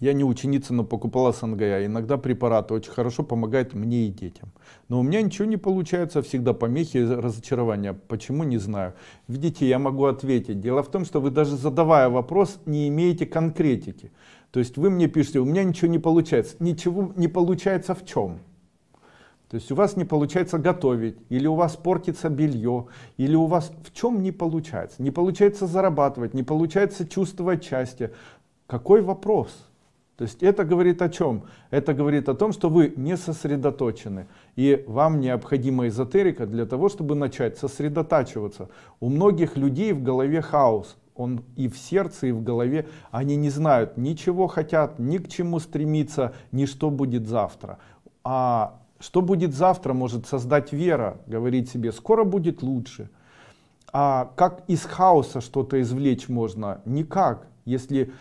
Я не ученица, но покупала СНГА. Иногда препараты очень хорошо помогают мне и детям. Но у меня ничего не получается, всегда помехи и разочарования. Почему, не знаю. Видите, я могу ответить. Дело в том, что вы даже задавая вопрос, не имеете конкретики. То есть вы мне пишете, у меня ничего не получается. Ничего не получается в чем? То есть у вас не получается готовить, или у вас портится белье, или у вас в чем не получается. Не получается зарабатывать, не получается чувствовать счастье. Какой вопрос? То есть это говорит о чем? Это говорит о том, что вы не сосредоточены. И вам необходима эзотерика для того, чтобы начать сосредотачиваться. У многих людей в голове хаос. Он и в сердце, и в голове. Они не знают, ничего хотят, ни к чему стремиться, ни что будет завтра. А что будет завтра, может создать вера, говорить себе, скоро будет лучше. А как из хаоса что-то извлечь можно? Никак. Если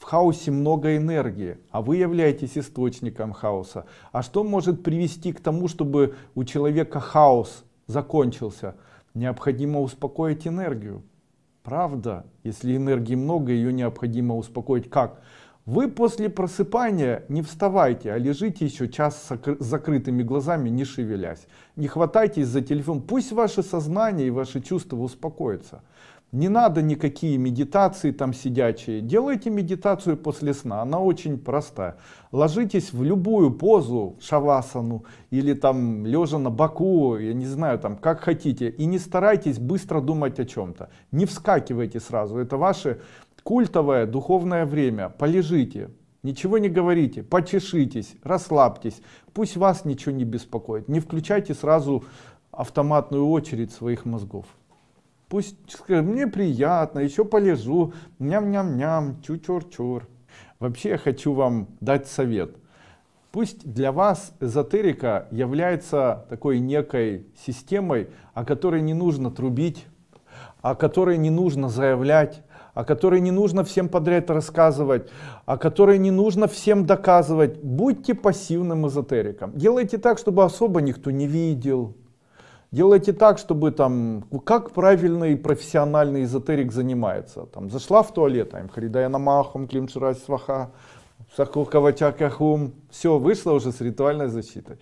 в хаосе много энергии, а вы являетесь источником хаоса. А что может привести к тому, чтобы у человека хаос закончился? Необходимо успокоить энергию. Правда, если энергии много, ее необходимо успокоить как? Вы после просыпания не вставайте, а лежите еще час с закрытыми глазами, не шевелясь. Не хватайтесь за телефон, пусть ваше сознание и ваши чувства успокоятся. Не надо никакие медитации там сидячие. Делайте медитацию после сна, она очень простая. Ложитесь в любую позу, шавасану, или там лежа на боку, я не знаю, там как хотите. И не старайтесь быстро думать о чем-то. Не вскакивайте сразу, это ваше культовое духовное время. Полежите, Ничего не говорите, почешитесь, расслабьтесь, пусть вас ничего не беспокоит. Не включайте сразу автоматную очередь своих мозгов. Пусть скажет, мне приятно, еще полежу, ням-ням-ням, чу-чур-чур. Вообще я хочу вам дать совет. Пусть для вас эзотерика является такой некой системой, о которой не нужно трубить, о которой не нужно заявлять, о которой не нужно всем подряд рассказывать, о которой не нужно всем доказывать. Будьте пассивным эзотериком. Делайте так, чтобы особо никто не видел, Делайте так, чтобы там, как правильный профессиональный эзотерик занимается. Там зашла в туалет, им там хридая намахом, климширась сваха, саху кавачакахум. Все, вышло уже с ритуальной защитой.